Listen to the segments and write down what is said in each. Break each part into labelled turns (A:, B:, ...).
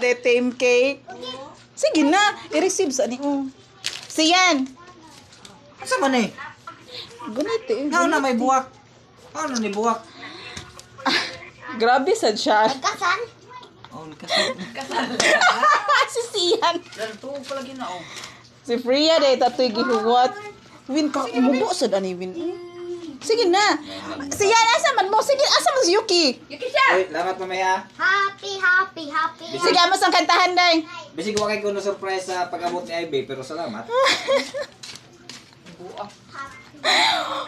A: birthday team cake. Sige na, i-receive sa ni mo. Oh. Siyan. Asa man eh? Ganito eh. Ngaw na may eh. buwak. Ano ni buwak? Ah, grabe sad siya. Nagkasan? Oh, nagkasan. Nagkasan. si Siyan. Ganito pala ginao. Si Freya oh. day tatoy gihuwat. Win ka, mubo sad ani win. Mm. Sige na. Sige, asa man mo? Sige, asa man si Yuki? Yuki siya! Uy, lamat mamaya. Happy, happy, happy. Sige, amos ang kantahan, day. Bisig ko kay kuno surprise sa pag-abot ni Ibe, pero salamat.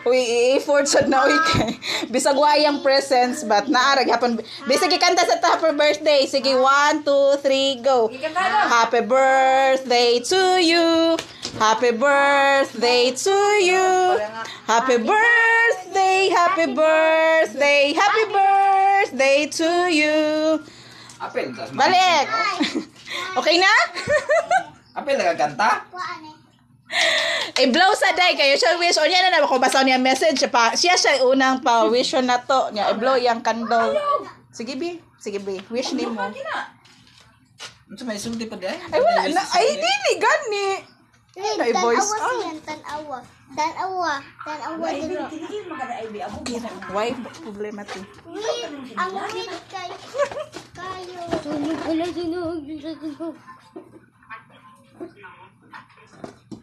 A: Uy, i-effort sad na uy Bisag wa yang presents but naarag hapon. Bisag ikanta sa happy birthday. Sige, 1 2 3 go. Happy birthday to you. Happy birthday to you. Happy birthday birthday, happy birthday, happy birthday to you. Apel, Balik. okay na? Apel, nagkakanta? I-blow eh, sa day kayo siya wish. O niya na na ako basaw niya message. Pa, siya siya unang pa-wish na to. Niya, i-blow eh, yung kandong. Sige, Bi. Sige, Bi. Wish ano ni mo. Ano sa may sulti pa dahil? Ay, wala na. Ay, dili, gani. Hey, Ay, voice tanawa out. siya, tanawa. Tanawa, tanawa dito. Why problema ti? Wait, ang wait kayo. Kayo. Sunog pala, sunog, sunog.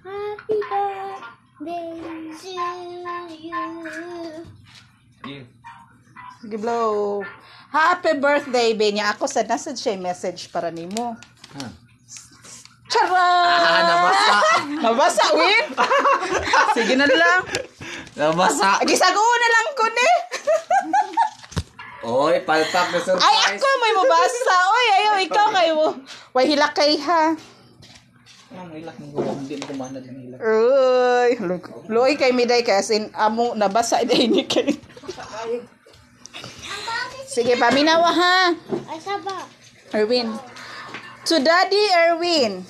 A: Happy birthday to you. Sige, blow. Happy birthday, Benya. Ako sa nasad siya message para nimo. Huh. Charot! Ah, nabasa. nabasa, win? Sige na lang. Nabasa. Gisaguo na lang ko ni. Oy, palpak na surprise. Ay, ako may mabasa. Oy, ayaw, ikaw kayo mo. Way, hilak kay ha. Ang hilak ng gulong, hindi ko hilak. Uy, loy kay miday kay as amo, nabasa day ini kay. Sige, paminawa ha. Ay, saba. Erwin. To Daddy Erwin.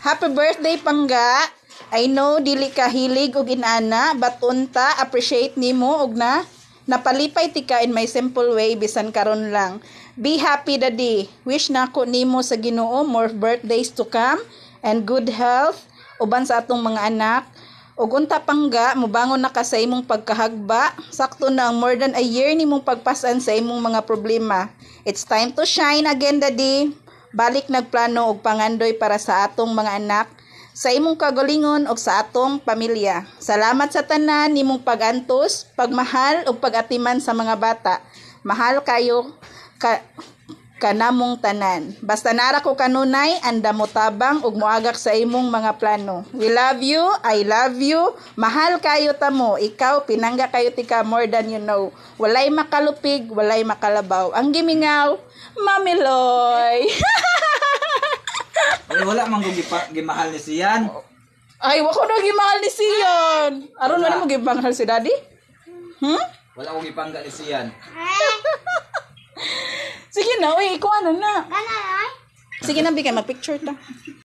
A: Happy birthday pangga. I know dili ka hilig og inana but unta appreciate nimo og na napalipay tika in my simple way bisan karon lang. Be happy daddy. Wish nako nimo sa Ginoo more birthdays to come and good health uban sa atong mga anak. Og unta pangga, mubangon na ka sa imong pagkahagba. Sakto na ang more than a year nimong pagpasan sa imong mga problema. It's time to shine again, daddy. Balik nagplano og pangandoy para sa atong mga anak, sa imong kagalingon og sa atong pamilya. Salamat sa tanan nimong pagantos, pagmahal ug pagatiman sa mga bata. Mahal kayo ka kanamong tanan. Basta nara ko kanunay, anda mo tabang ug moagak sa imong mga plano. We love you, I love you, mahal kayo tamo, ikaw, pinangga kayo tika more than you know. Walay makalupig, walay makalabaw. Ang gimingaw, Mamiloy! Ay, wala mang gimahal ni siyan. Ay, wako na gimahal ni Sian. Aron man mo gimahal si Daddy? Hmm? Wala akong gipangga ni Sian. Sige na, uy, ikuha ano na na. Kana, ay? Sige na, bigay, mo picture ta.